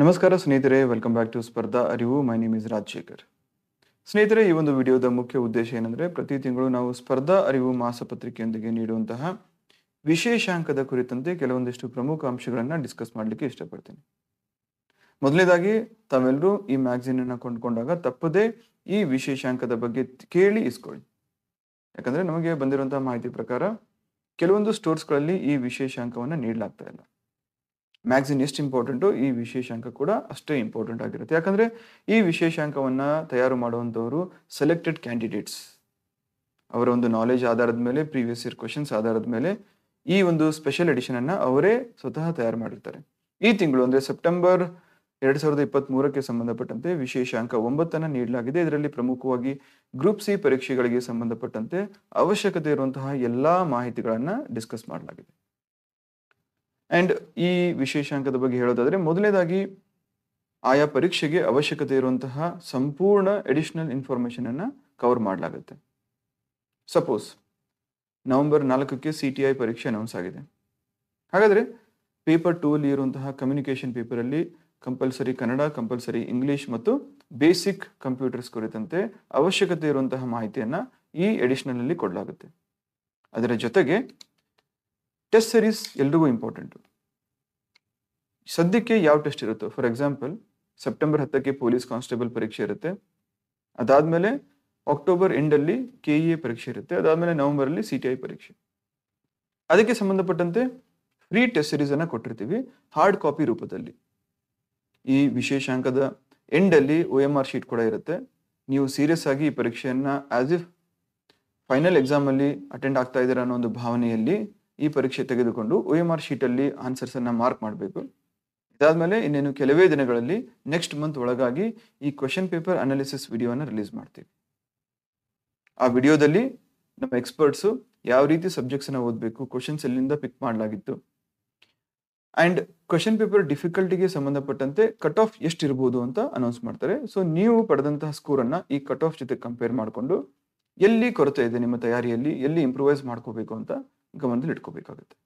ನಮಸ್ಕಾರ ಸ್ನೇಹಿತರೆ welcome back to ಸ್ಪರ್ಧಾ ಅರಿವು ಮೈ ನೇಮ್ ಇಸ್ ರಾಜಶೇಖರ್ ಸ್ನೇಹಿತರೆ ಈ ಒಂದು ವಿಡಿಯೋದ ಮುಖ್ಯ ಉದ್ದೇಶ ಏನಂದ್ರೆ ಪ್ರತಿ ತಿಂಗಳು ನಾವು ಸ್ಪರ್ಧಾ ಅರಿವು ಮಾಸಪತ್ರಿಕೆಯೊಂದಿಗೆ ನೀಡುವಂತಹ ವಿಶೇಷಾಂಕದ ಕುರಿತಂತೆ ಕೆಲವೊಂದಿಷ್ಟು ಪ್ರಮುಖ ಅಂಶಗಳನ್ನು ಡಿಸ್ಕಸ್ ಮಾಡಲಿಕ್ಕೆ ಇಷ್ಟಪಡ್ತೀನಿ ಮೊದಲನೇದಾಗಿ ತಾವೆಲ್ಲರೂ ಈ ಅನ್ನು ಕೊಂಡುಕೊಂಡಾಗ ತಪ್ಪದೇ ಈ ವಿಶೇಷಾಂಕದ ಬಗ್ಗೆ ಕೇಳಿ ಇಸ್ಕೊಳ್ಳಿ ಯಾಕಂದ್ರೆ ನಮಗೆ ಬಂದಿರುವಂತಹ ಮಾಹಿತಿ ಪ್ರಕಾರ ಕೆಲವೊಂದು ಸ್ಟೋರ್ಸ್ಗಳಲ್ಲಿ ಈ ವಿಶೇಷಾಂಕವನ್ನು ನೀಡಲಾಗ್ತಾ ಇಲ್ಲ ಮ್ಯಾಗ್ಝಿನ್ ಎಷ್ಟು ಇಂಪಾರ್ಟೆಂಟು ಈ ವಿಶೇಷಾಂಕ ಕೂಡ ಅಷ್ಟೇ ಇಂಪಾರ್ಟೆಂಟ್ ಆಗಿರುತ್ತೆ ಯಾಕಂದರೆ ಈ ವಿಶೇಷಾಂಕವನ್ನು ತಯಾರು ಮಾಡುವಂಥವರು ಸೆಲೆಕ್ಟೆಡ್ ಕ್ಯಾಂಡಿಡೇಟ್ಸ್ ಅವರ ಒಂದು ನಾಲೆಜ್ ಆಧಾರದ ಮೇಲೆ ಪ್ರೀವಿಯಸ್ ಇಯರ್ ಕ್ವಶನ್ಸ್ ಆಧಾರದ ಮೇಲೆ ಈ ಒಂದು ಸ್ಪೆಷಲ್ ಎಡಿಷನನ್ನು ಅವರೇ ಸ್ವತಃ ತಯಾರು ಮಾಡಿರ್ತಾರೆ ಈ ತಿಂಗಳು ಅಂದರೆ ಸೆಪ್ಟೆಂಬರ್ ಎರಡು ಸಾವಿರದ ಇಪ್ಪತ್ತ್ಮೂರಕ್ಕೆ ಸಂಬಂಧಪಟ್ಟಂತೆ ವಿಶೇಷಾಂಕ ಒಂಬತ್ತನ್ನು ನೀಡಲಾಗಿದೆ ಇದರಲ್ಲಿ ಪ್ರಮುಖವಾಗಿ ಗ್ರೂಪ್ ಸಿ ಪರೀಕ್ಷೆಗಳಿಗೆ ಸಂಬಂಧಪಟ್ಟಂತೆ ಅವಶ್ಯಕತೆ ಇರುವಂತಹ ಎಲ್ಲ ಮಾಹಿತಿಗಳನ್ನು ಡಿಸ್ಕಸ್ ಮಾಡಲಾಗಿದೆ ಆ್ಯಂಡ್ ಈ ವಿಶೇಷಾಂಕದ ಬಗ್ಗೆ ಹೇಳೋದಾದರೆ ಮೊದಲನೇದಾಗಿ ಆಯಾ ಪರೀಕ್ಷೆಗೆ ಅವಶ್ಯಕತೆ ಇರುವಂತಹ ಸಂಪೂರ್ಣ ಎಡಿಷ್ನಲ್ ಇನ್ಫಾರ್ಮೇಷನನ್ನು ಕವರ್ ಮಾಡಲಾಗುತ್ತೆ ಸಪೋಸ್ ನವೆಂಬರ್ ನಾಲ್ಕಕ್ಕೆ ಸಿ ಟಿ ಐ ಪರೀಕ್ಷೆ ಅನೌನ್ಸ್ ಆಗಿದೆ ಹಾಗಾದರೆ ಪೇಪರ್ ಟೂಲಿ ಇರುವಂತಹ ಕಮ್ಯುನಿಕೇಷನ್ ಪೇಪರಲ್ಲಿ ಕಂಪಲ್ಸರಿ ಕನ್ನಡ ಕಂಪಲ್ಸರಿ ಇಂಗ್ಲೀಷ್ ಮತ್ತು ಬೇಸಿಕ್ ಕಂಪ್ಯೂಟರ್ಸ್ ಕುರಿತಂತೆ ಅವಶ್ಯಕತೆ ಇರುವಂತಹ ಮಾಹಿತಿಯನ್ನು ಈ ಎಡಿಷನಲಲ್ಲಿ ಕೊಡಲಾಗುತ್ತೆ ಅದರ ಜೊತೆಗೆ ಟೆಸ್ಟ್ ಸೀರೀಸ್ ಎಲ್ರಿಗೂ ಇಂಪಾರ್ಟೆಂಟು ಸದ್ಯಕ್ಕೆ ಯಾವ ಟೆಸ್ಟ್ ಇರುತ್ತೋ ಫಾರ್ ಎಕ್ಸಾಂಪಲ್ ಸೆಪ್ಟೆಂಬರ್ ಹತ್ತಕ್ಕೆ ಪೊಲೀಸ್ ಕಾನ್ಸ್ಟೇಬಲ್ ಪರೀಕ್ಷೆ ಇರುತ್ತೆ ಅದಾದಮೇಲೆ ಅಕ್ಟೋಬರ್ ಎಂಡಲ್ಲಿ ಕೆ ಇ e ಎ ಪರೀಕ್ಷೆ ಇರುತ್ತೆ ಅದಾದಮೇಲೆ ನವೆಂಬರಲ್ಲಿ ಸಿ ಟಿ ಐ ಪರೀಕ್ಷೆ ಅದಕ್ಕೆ ಸಂಬಂಧಪಟ್ಟಂತೆ ಫ್ರೀ ಟೆಸ್ಟ್ ಸೀರೀಸನ್ನು ಕೊಟ್ಟಿರ್ತೀವಿ ಹಾರ್ಡ್ ಕಾಪಿ ರೂಪದಲ್ಲಿ ಈ ವಿಶೇಷಾಂಕದ ಎಂಡಲ್ಲಿ ಒ ಎಮ್ ಆರ್ ಶೀಟ್ ಕೂಡ ಇರುತ್ತೆ ನೀವು ಸೀರಿಯಸ್ ಆಗಿ ಈ ಪರೀಕ್ಷೆಯನ್ನು ಆಸ್ ಇಫ್ ಫೈನಲ್ ಎಕ್ಸಾಮಲ್ಲಿ ಅಟೆಂಡ್ ಆಗ್ತಾ ಇದ್ದೀರಾ ಅನ್ನೋ ಒಂದು ಭಾವನೆಯಲ್ಲಿ ಈ ಪರೀಕ್ಷೆ ತೆಗೆದುಕೊಂಡು ಓ ಎಮ್ ಆರ್ ಶೀಟಲ್ಲಿ ಆನ್ಸರ್ಸನ್ನು ಮಾರ್ಕ್ ಮಾಡಬೇಕು ಮೇಲೆ ಇನ್ನೇನು ಕೆಲವೇ ದಿನಗಳಲ್ಲಿ ನೆಕ್ಸ್ಟ್ ಮಂತ್ ಒಳಗಾಗಿ ಈ ಕ್ವೆಶನ್ ಪೇಪರ್ ಅನಾಲಿಸಿಸ್ ವಿಡಿಯೋನ ರಿಲೀಸ್ ಮಾಡ್ತೀವಿ ಆ ವಿಡಿಯೋದಲ್ಲಿ ನಮ್ಮ ಎಕ್ಸ್ಪರ್ಟ್ಸು ಯಾವ ರೀತಿ ಸಬ್ಜೆಕ್ಟ್ಸನ್ನು ಓದಬೇಕು ಕ್ವಶನ್ಸ್ ಎಲ್ಲಿಂದ ಪಿಕ್ ಮಾಡಲಾಗಿತ್ತು ಆ್ಯಂಡ್ ಕ್ವಶನ್ ಪೇಪರ್ ಡಿಫಿಕಲ್ಟಿಗೆ ಸಂಬಂಧಪಟ್ಟಂತೆ ಕಟ್ ಆಫ್ ಇರ್ಬೋದು ಅಂತ ಅನೌನ್ಸ್ ಮಾಡ್ತಾರೆ ಸೊ ನೀವು ಪಡೆದಂತಹ ಸ್ಕೋರನ್ನು ಈ ಕಟ್ ಆಫ್ ಜೊತೆ ಕಂಪೇರ್ ಮಾಡಿಕೊಂಡು ಎಲ್ಲಿ ಕೊರತೆ ಇದೆ ನಿಮ್ಮ ತಯಾರಿಯಲ್ಲಿ ಎಲ್ಲಿ ಇಂಪ್ರೂವೈಸ್ ಮಾಡ್ಕೋಬೇಕು ಅಂತ ಗಮನದಲ್ಲಿ ಇಟ್ಕೋಬೇಕಾಗುತ್ತೆ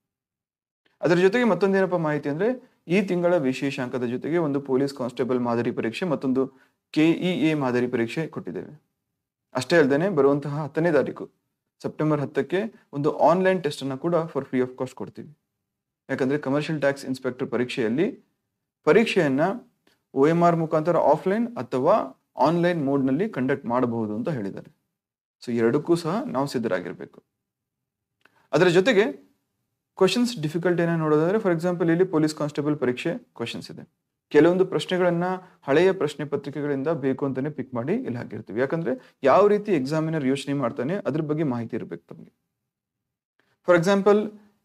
ಅದರ ಜೊತೆಗೆ ಮತ್ತೊಂದೇನಪ್ಪ ಮಾಹಿತಿ ಅಂದ್ರೆ ಈ ತಿಂಗಳ ವಿಶೇಷಾಂಕದ ಜೊತೆಗೆ ಒಂದು ಪೊಲೀಸ್ ಕಾನ್ಸ್ಟೇಬಲ್ ಮಾದರಿ ಪರೀಕ್ಷೆ ಮತ್ತೊಂದು ಕೆಇಎ ಮಾದರಿ ಪರೀಕ್ಷೆ ಕೊಟ್ಟಿದ್ದೇವೆ ಅಷ್ಟೇ ಅಲ್ಲದೆ ಬರುವಂತಹ ಹತ್ತನೇ ತಾರೀಕು ಸೆಪ್ಟೆಂಬರ್ ಹತ್ತಕ್ಕೆ ಒಂದು ಆನ್ಲೈನ್ ಟೆಸ್ಟ್ ಅನ್ನು ಕೂಡ ಫಾರ್ ಫ್ರೀ ಆಫ್ ಕಾಸ್ಟ್ ಕೊಡ್ತೀವಿ ಯಾಕಂದ್ರೆ ಕಮರ್ಷಿಯಲ್ ಟ್ಯಾಕ್ಸ್ ಇನ್ಸ್ಪೆಕ್ಟರ್ ಪರೀಕ್ಷೆಯಲ್ಲಿ ಪರೀಕ್ಷೆಯನ್ನ ಒ ಎಂ ಆರ್ ಮುಖಾಂತರ ಆಫ್ಲೈನ್ ಅಥವಾ ಆನ್ಲೈನ್ ಮೋಡ್ನಲ್ಲಿ ಕಂಡಕ್ಟ್ ಮಾಡಬಹುದು ಅಂತ ಹೇಳಿದ್ದಾರೆ ಸೊ ಎರಡಕ್ಕೂ ಸಹ ನಾವು ಸಿದ್ಧರಾಗಿರಬೇಕು ಅದರ ಜೊತೆಗೆ ಕ್ವಶನ್ಸ್ ಡಿಫಿಕಲ್ಟ್ ಏನೋ ನೋಡೋದಾದ್ರೆ ಫಾರ್ ಎಕ್ಸಾಂಪಲ್ ಇಲ್ಲಿ ಪೊಲೀಸ್ ಕಾನ್ಸ್ಟೇಬಲ್ ಪರೀಕ್ಷೆ ಕ್ವಶನ್ಸ್ ಇದೆ ಕೆಲವೊಂದು ಪ್ರಶ್ನೆಗಳನ್ನು ಹಳೆಯ ಪ್ರಶ್ನೆ ಪತ್ರಿಕೆಗಳಿಂದ ಬೇಕು ಅಂತಲೇ ಪಿಕ್ ಮಾಡಿ ಇಲ್ಲಿ ಹಾಕಿರ್ತೀವಿ ಯಾಕಂದರೆ ಯಾವ ರೀತಿ ಎಕ್ಸಾಮಿನರ್ ಯೋಚನೆ ಮಾಡ್ತಾನೆ ಅದ್ರ ಬಗ್ಗೆ ಮಾಹಿತಿ ಇರಬೇಕು ತಮಗೆ ಫಾರ್ ಎಕ್ಸಾಂಪಲ್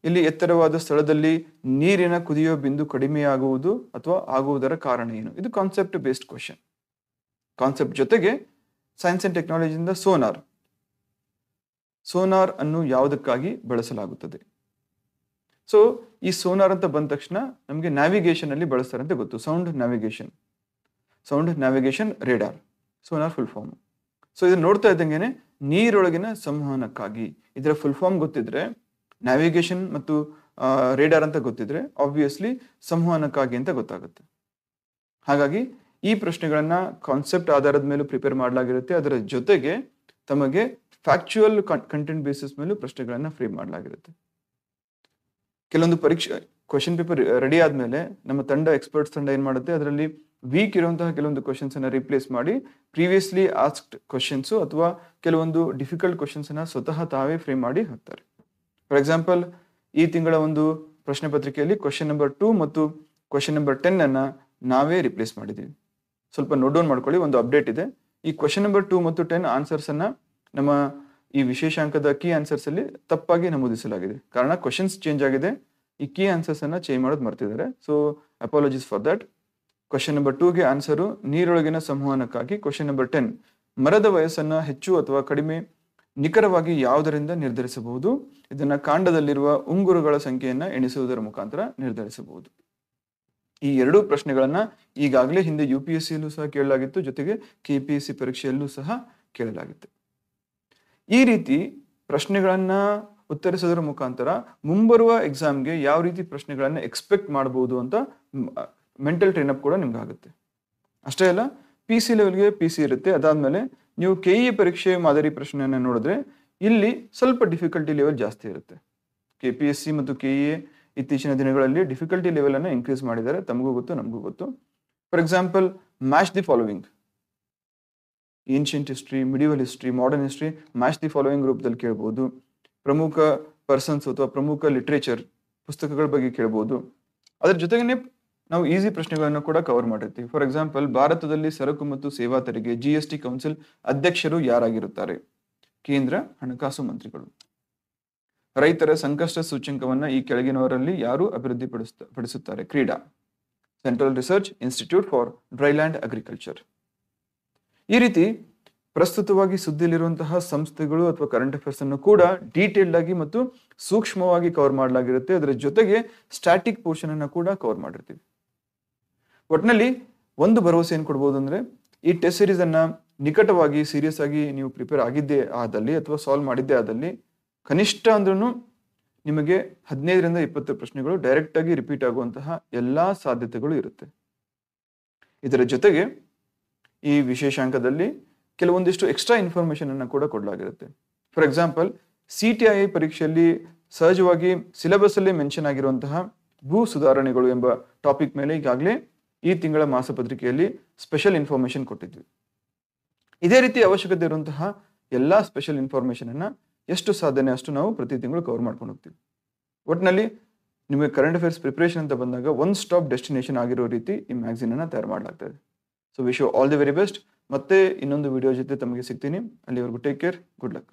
ಇಲ್ಲಿ ಎತ್ತರವಾದ ಸ್ಥಳದಲ್ಲಿ ನೀರಿನ ಕುದಿಯೋ ಬಿಂದು ಕಡಿಮೆಯಾಗುವುದು ಅಥವಾ ಆಗುವುದರ ಕಾರಣ ಏನು ಇದು ಕಾನ್ಸೆಪ್ಟ್ ಬೇಸ್ಡ್ ಕ್ವಶನ್ ಕಾನ್ಸೆಪ್ಟ್ ಜೊತೆಗೆ ಸೈನ್ಸ್ ಆ್ಯಂಡ್ ಟೆಕ್ನಾಲಜಿಯಿಂದ ಸೋನಾರ್ ಸೋನಾರ್ ಅನ್ನು ಯಾವುದಕ್ಕಾಗಿ ಬಳಸಲಾಗುತ್ತದೆ ಸೊ ಈ ಸೋನಾರ್ ಅಂತ ಬಂದ ತಕ್ಷಣ ನಮಗೆ ನ್ಯಾವಿಗೇಷನ್ ಅಲ್ಲಿ ಬಳಸ್ತಾರೆ ಅಂತ ಗೊತ್ತು sound navigation sound navigation radar sonar full form so ಇದನ್ನ ನೋಡ್ತಾ ಇದ್ದಂಗೆ ನೀರೊಳಗಿನ ಸಂವಹನಕ್ಕಾಗಿ ಇದರ ಫುಲ್ ಫಾರ್ಮ್ ಗೊತ್ತಿದ್ರೆ ನ್ಯಾವಿಗೇಷನ್ ಮತ್ತು ರೇಡಾರ್ ಅಂತ ಗೊತ್ತಿದ್ರೆ ಆಬ್ವಿಯಸ್ಲಿ ಸಂವಹನಕ್ಕಾಗಿ ಅಂತ ಗೊತ್ತಾಗುತ್ತೆ ಹಾಗಾಗಿ ಈ ಪ್ರಶ್ನೆಗಳನ್ನ ಕಾನ್ಸೆಪ್ಟ್ ಆಧಾರದ ಮೇಲೂ ಪ್ರಿಪೇರ್ ಮಾಡಲಾಗಿರುತ್ತೆ ಅದರ ಜೊತೆಗೆ ತಮಗೆ ಫ್ಯಾಕ್ಚುಯಲ್ ಕಂಟೆಂಟ್ ಬೇಸಿಸ್ ಮೇಲೂ ಪ್ರಶ್ನೆಗಳನ್ನ ಫ್ರೇಮ್ ಮಾಡಲಾಗಿರುತ್ತೆ ಕೆಲವೊಂದು ಪರೀಕ್ಷೆ ಕ್ವಶನ್ ಪೇಪರ್ ರೆಡಿ ಆದಮೇಲೆ ನಮ್ಮ ತಂಡ ಎಕ್ಸ್ಪರ್ಟ್ಸ್ ತಂಡ ಏನು ಮಾಡುತ್ತೆ ಅದರಲ್ಲಿ ವೀಕ್ ಇರುವಂತಹ ಕೆಲವೊಂದು ಕ್ವಶನ್ಸನ್ನು ರಿಪ್ಲೇಸ್ ಮಾಡಿ ಪ್ರೀವಿಯಸ್ಲಿ ಆಸ್ಕ್ಡ್ ಕ್ವಶನ್ಸು ಅಥವಾ ಕೆಲವೊಂದು ಡಿಫಿಕಲ್ಟ್ ಕ್ವಶನ್ಸನ್ನು ಸ್ವತಃ ತಾವೇ ಫ್ರೇಮ್ ಮಾಡಿ ಹಾಕ್ತಾರೆ ಫಾರ್ ಎಕ್ಸಾಂಪಲ್ ಈ ತಿಂಗಳ ಒಂದು ಪ್ರಶ್ನೆ ಪತ್ರಿಕೆಯಲ್ಲಿ ಕ್ವಶನ್ ನಂಬರ್ ಟೂ ಮತ್ತು ಕ್ವಶನ್ ನಂಬರ್ ಟೆನ್ ಅನ್ನ ನಾವೇ ರಿಪ್ಲೇಸ್ ಮಾಡಿದ್ದೀವಿ ಸ್ವಲ್ಪ ನೋಟ್ ಡೌನ್ ಮಾಡ್ಕೊಳ್ಳಿ ಒಂದು ಅಪ್ಡೇಟ್ ಇದೆ ಈ ಕ್ವಶನ್ ನಂಬರ್ ಟೂ ಮತ್ತು ಟೆನ್ ಆನ್ಸರ್ಸನ್ನು ನಮ್ಮ ಈ ವಿಶೇಷಾಂಕದ ಕೀ ಆನ್ಸರ್ಸ್ ಅಲ್ಲಿ ತಪ್ಪಾಗಿ ನಮೂದಿಸಲಾಗಿದೆ ಕಾರಣ ಕ್ವಶನ್ಸ್ ಚೇಂಜ್ ಆಗಿದೆ ಈ ಕೀ ಆನ್ಸರ್ಸ್ ಅನ್ನ ಚೇಂಜ್ ಮಾಡೋದು ಮರ್ತಿದ್ದಾರೆ so apologies for that question number ಟೂಗೆ ಆನ್ಸರು ನೀರೊಳಗಿನ ಸಂವಹನಕ್ಕಾಗಿ ಕ್ವಶನ್ ನಂಬರ್ ಟೆನ್ ಮರದ ವಯಸ್ಸನ್ನು ಹೆಚ್ಚು ಅಥವಾ ಕಡಿಮೆ ನಿಖರವಾಗಿ ಯಾವುದರಿಂದ ನಿರ್ಧರಿಸಬಹುದು ಇದನ್ನ ಕಾಂಡದಲ್ಲಿರುವ ಉಂಗುರುಗಳ ಸಂಖ್ಯೆಯನ್ನು ಎಣಿಸುವುದರ ಮುಖಾಂತರ ನಿರ್ಧರಿಸಬಹುದು ಈ ಎರಡೂ ಪ್ರಶ್ನೆಗಳನ್ನ ಈಗಾಗಲೇ ಹಿಂದೆ ಯು ಪಿ ಎಸ್ ಸಿಯಲ್ಲೂ ಸಹ ಕೇಳಲಾಗಿತ್ತು ಜೊತೆಗೆ ಕೆ ಪಿ ಎಸ್ ಸಿ ಪರೀಕ್ಷೆಯಲ್ಲೂ ಸಹ ಕೇಳಲಾಗಿತ್ತು ಈ ರೀತಿ ಪ್ರಶ್ನೆಗಳನ್ನು ಉತ್ತರಿಸೋದ್ರ ಮುಖಾಂತರ ಮುಂಬರುವ ಎಕ್ಸಾಮ್ಗೆ ಯಾವ ರೀತಿ ಪ್ರಶ್ನೆಗಳನ್ನು ಎಕ್ಸ್ಪೆಕ್ಟ್ ಮಾಡಬಹುದು ಅಂತ ಮೆಂಟಲ್ ಟ್ರೈನಪ್ ಕೂಡ ನಿಮ್ಗೆ ಆಗುತ್ತೆ ಅಷ್ಟೇ ಅಲ್ಲ ಪಿ ಸಿ ಲೆವೆಲ್ಗೆ ಪಿ ಸಿ ಇರುತ್ತೆ ಅದಾದ್ಮೇಲೆ ನೀವು ಕೆ ಇ e ಪರೀಕ್ಷೆ ಮಾದರಿ ಪ್ರಶ್ನೆಯನ್ನು ನೋಡಿದ್ರೆ ಇಲ್ಲಿ ಸ್ವಲ್ಪ ಡಿಫಿಕಲ್ಟಿ ಲೆವೆಲ್ ಜಾಸ್ತಿ ಇರುತ್ತೆ ಕೆ ಪಿ ಎಸ್ ಸಿ ಮತ್ತು ಕೆ ಇ e ಇತ್ತೀಚಿನ ದಿನಗಳಲ್ಲಿ ಡಿಫಿಕಲ್ಟಿ ಲೆವೆಲನ್ನು ಇನ್ಕ್ರೀಸ್ ಮಾಡಿದ್ದಾರೆ ತಮಗೂ ಗೊತ್ತು ನಮಗೂ ಗೊತ್ತು for example match the following ancient history medieval history modern history match the following ಗ್ರೂಪ್ದಲ್ಲಿ ಕೇಳ್ಬೋದು ಪ್ರಮುಖ ಪರ್ಸನ್ಸ್ ಅಥವಾ ಪ್ರಮುಖ ಲಿಟ್ರೇಚರ್ ಪುಸ್ತಕಗಳ ಬಗ್ಗೆ ಕೇಳ್ಬೋದು ಅದರ ಜೊತೆಗೇನೆ ನಾವು ಈಸಿ ಪ್ರಶ್ನೆಗಳನ್ನು ಕೂಡ ಕವರ್ ಮಾಡಿರ್ತೀವಿ ಫಾರ್ ಎಕ್ಸಾಂಪಲ್ ಭಾರತದಲ್ಲಿ ಸರಕು ಮತ್ತು ಸೇವಾ ತೆರಿಗೆ ಜಿ ಎಸ್ ಟಿ ಕೌನ್ಸಿಲ್ ಅಧ್ಯಕ್ಷರು ಯಾರಾಗಿರುತ್ತಾರೆ ಕೇಂದ್ರ ಹಣಕಾಸು ಮಂತ್ರಿಗಳು ರೈತರ ಸಂಕಷ್ಟ ಸೂಚ್ಯಂಕವನ್ನು ಈ ಕೆಳಗಿನವರಲ್ಲಿ ಯಾರು ಅಭಿವೃದ್ಧಿಪಡಿಸ್ತಾ ಪಡಿಸುತ್ತಾರೆ CRIDA Central Research Institute for Dryland Agriculture ಈ ರೀತಿ ಪ್ರಸ್ತುತವಾಗಿ ಸುದ್ದಿಯಲ್ಲಿರುವಂತಹ ಸಂಸ್ಥೆಗಳು ಅಥವಾ ಕರೆಂಟ್ ಅಫೇರ್ಸ್ ಅನ್ನು ಕೂಡ ಡೀಟೇಲ್ಡ್ ಆಗಿ ಮತ್ತು ಸೂಕ್ಷ್ಮವಾಗಿ ಕವರ್ ಮಾಡಲಾಗಿರುತ್ತೆ ಅದರ ಜೊತೆಗೆ ಸ್ಟ್ಯಾಟಿಕ್ ಪೋರ್ಷನ್ ಅನ್ನು ಕೂಡ ಕವರ್ ಮಾಡಿರ್ತೀವಿ ಒಟ್ನಲ್ಲಿ ಒಂದು ಭರವಸೆ ಏನು ಕೊಡ್ಬೋದು ಅಂದ್ರೆ ಈ ಟೆಸ್ಟ್ ಸೀರೀಸ್ ಅನ್ನ ನಿಕಟವಾಗಿ ಸೀರಿಯಸ್ ಆಗಿ ನೀವು ಪ್ರಿಪೇರ್ ಆಗಿದ್ದೆ ಆದಲ್ಲಿ ಅಥವಾ ಸಾಲ್ವ್ ಮಾಡಿದ್ದೇ ಆದಲ್ಲಿ ಕನಿಷ್ಠ ಅಂದ್ರೂ ನಿಮಗೆ ಹದಿನೈದರಿಂದ ಇಪ್ಪತ್ತು ಪ್ರಶ್ನೆಗಳು ಡೈರೆಕ್ಟ್ ಆಗಿ ರಿಪೀಟ್ ಆಗುವಂತಹ ಎಲ್ಲಾ ಸಾಧ್ಯತೆಗಳು ಇರುತ್ತೆ ಇದರ ಜೊತೆಗೆ ಈ ವಿಶೇಷಾಂಕದಲ್ಲಿ ಕೆಲವೊಂದಿಷ್ಟು ಎಕ್ಸ್ಟ್ರಾ ಅನ್ನು ಕೂಡ ಕೊಡಲಾಗಿರುತ್ತೆ for example C T I ಪರೀಕ್ಷೆಯಲ್ಲಿ ಸಹಜವಾಗಿ ಅಲ್ಲಿ ಮೆನ್ಷನ್ ಆಗಿರುವಂತಹ ಭೂ ಸುಧಾರಣೆಗಳು ಎಂಬ ಟಾಪಿಕ್ ಮೇಲೆ ಈಗಾಗಲೇ ಈ ತಿಂಗಳ ಮಾಸಪತ್ರಿಕೆಯಲ್ಲಿ ಸ್ಪೆಷಲ್ ಇನ್ಫಾರ್ಮೇಷನ್ ಕೊಟ್ಟಿದ್ವಿ ಇದೇ ರೀತಿ ಅವಶ್ಯಕತೆ ಇರುವಂತಹ ಎಲ್ಲ ಸ್ಪೆಷಲ್ ಅನ್ನ ಎಷ್ಟು ಸಾಧನೆ ಅಷ್ಟು ನಾವು ಪ್ರತಿ ತಿಂಗಳು ಕವರ್ ಮಾಡ್ಕೊಂಡು ಹೋಗ್ತೀವಿ ಒಟ್ಟಿನಲ್ಲಿ ನಿಮಗೆ ಕರೆಂಟ್ ಅಫೇರ್ಸ್ ಪ್ರಿಪ್ರೇಷನ್ ಅಂತ ಬಂದಾಗ ಒನ್ ಸ್ಟಾಪ್ ಡೆಸ್ಟಿನೇಷನ್ ಆಗಿರೋ ರೀತಿ ಈ ಅನ್ನ ತಯಾರು ಮಾಡಲಾಗ್ತದೆ so wish you all the very best ಮತ್ತೆ ಇನ್ನೊಂದು ವಿಡಿಯೋ ಜೊತೆ ತಮಗೆ ಸಿಗ್ತೀನಿ ಅಲ್ಲಿವರೆಗೂ ಟೇಕ್ ಕೇರ್ ಗುಡ್ ಲಕ್